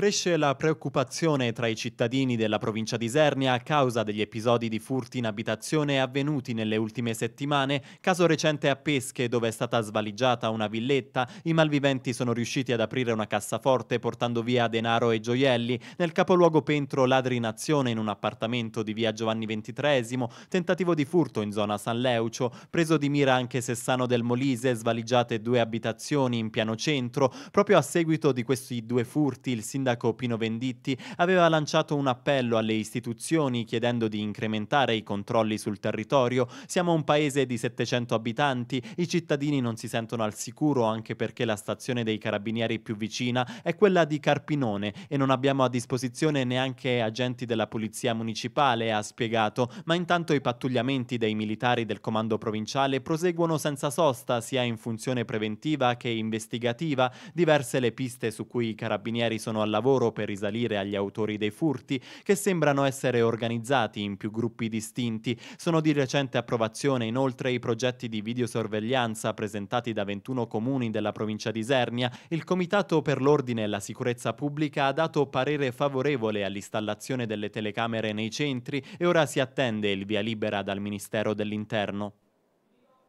Cresce la preoccupazione tra i cittadini della provincia di Isernia a causa degli episodi di furti in abitazione avvenuti nelle ultime settimane, caso recente a Pesche dove è stata svaligiata una villetta, i malviventi sono riusciti ad aprire una cassaforte portando via denaro e gioielli, nel capoluogo Pentro ladri in azione in un appartamento di via Giovanni XXIII, tentativo di furto in zona San Leucio, preso di mira anche Sessano del Molise, svaligiate due abitazioni in piano centro, proprio a seguito di questi due furti il sindaco sindaco Pino Venditti aveva lanciato un appello alle istituzioni chiedendo di incrementare i controlli sul territorio. Siamo un paese di 700 abitanti, i cittadini non si sentono al sicuro anche perché la stazione dei carabinieri più vicina è quella di Carpinone e non abbiamo a disposizione neanche agenti della polizia municipale, ha spiegato, ma intanto i pattugliamenti dei militari del comando provinciale proseguono senza sosta sia in funzione preventiva che investigativa, diverse le piste su cui i carabinieri sono al lavoro lavoro per risalire agli autori dei furti, che sembrano essere organizzati in più gruppi distinti. Sono di recente approvazione inoltre i progetti di videosorveglianza presentati da 21 comuni della provincia di Isernia. Il Comitato per l'Ordine e la Sicurezza Pubblica ha dato parere favorevole all'installazione delle telecamere nei centri e ora si attende il via libera dal Ministero dell'Interno.